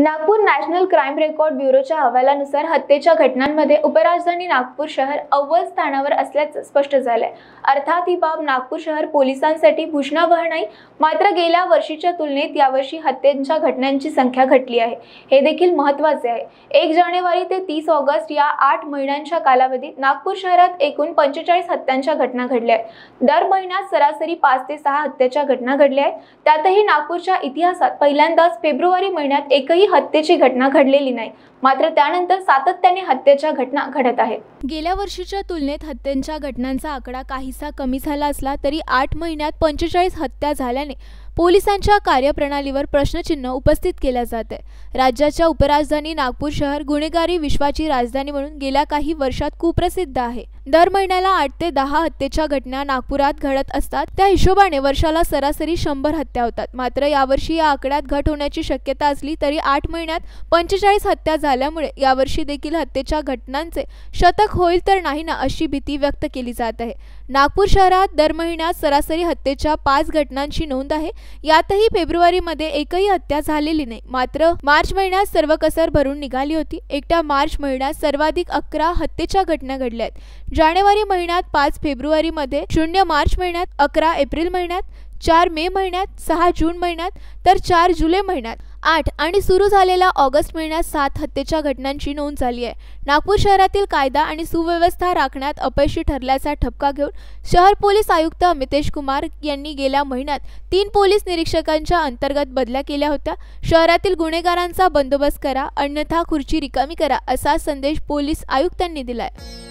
Nagpur national crime record ब्युरोच्या अहवालानुसार हत्येच्या घटनांमध्ये उपराजधानी नागपूर शहर अव्वल स्थानावर असल्याचं स्पष्ट झालंय अर्थात ही बाब नागपूर शहर पोलिसांसाठी भूषणावह नाही मात्र गेल्या वर्षीच्या तुलनेत यावर्षी हत्येच्या घटनांची संख्या घटली आहे हे देखील महत्वाचे आहे एक जानेवारी ते तीस ऑगस्ट या आठ महिन्यांच्या कालावधीत नागपूर शहरात एकूण पंचेचाळीस हत्यांच्या घटना घडल्या आहेत दर महिन्यात सरासरी पाच ते सहा हत्याच्या घटना घडल्या आहेत त्यातही नागपूरच्या इतिहासात पहिल्यांदाच फेब्रुवारी महिन्यात एकही हत्येची घटना घडलेली नाही मात्र त्यानंतर सातत्याने हत्येच्या घटना घडत आहेत गेल्या वर्षीच्या तुलनेत हत्येंच्या घटनांचा आकडा काहीसा कमी झाला असला तरी आठ महिन्यात पंचेचाळीस हत्या झाल्याने पोलिसांच्या कार्यप्रणालीवर प्रश्नचिन्ह उपस्थित केल्या जात आहे राज्याच्या उपराजधानी नागपूर शहर गुन्हेगारी विश्वाची राजधानी म्हणून गेल्या काही वर्षात कुप्रसिद्ध आहे दर महिन्याला आठ ते दहा हत्येच्या घटना नागपुरात घडत असतात त्या हिशोबाने वर्षाला सरासरी शंभर हत्या होतात मात्र यावर्षी या आकड्यात घट होण्याची शक्यता असली तरी आठ महिन्यात पंचेचाळीस हत्या झाल्यामुळे यावर्षी देखील हत्येच्या घटनांचे शतक होईल तर नाही ना अशी भीती व्यक्त केली जात आहे नागपूर शहरात दर महिन्यात सरासरी हत्येच्या पाच घटनांची नोंद आहे यातही फेब्रुवारीमध्ये एकही हत्या झालेली नाही मात्र मार्च महिन्यात सर्व कसर भरून निघाली होती एकट्या मार्च महिन्यात सर्वाधिक अकरा हत्येच्या घटना घडल्या आहेत जानेवारी महिन्यात पाच फेब्रुवारीमध्ये शून्य मार्च महिन्यात अकरा एप्रिल महिन्यात चार मे महिन्यात सहा जून महिन्यात तर चार जुलै महिन्यात आठ आणि सुरू झालेल्या ऑगस्ट महिन्यात सात हत्येच्या घटनांची नोंद झाली आहे नागपूर शहरातील कायदा आणि सुव्यवस्था राखण्यात अपयशी ठरल्याचा ठपका घेऊन शहर पोलीस आयुक्त अमितेश कुमार यांनी गेल्या महिन्यात तीन पोलीस निरीक्षकांच्या अंतर्गत बदल्या केल्या होत्या शहरातील गुन्हेगारांचा बंदोबस्त करा अन्यथा खुर्ची रिकामी करा असा संदेश पोलीस आयुक्तांनी दिलाय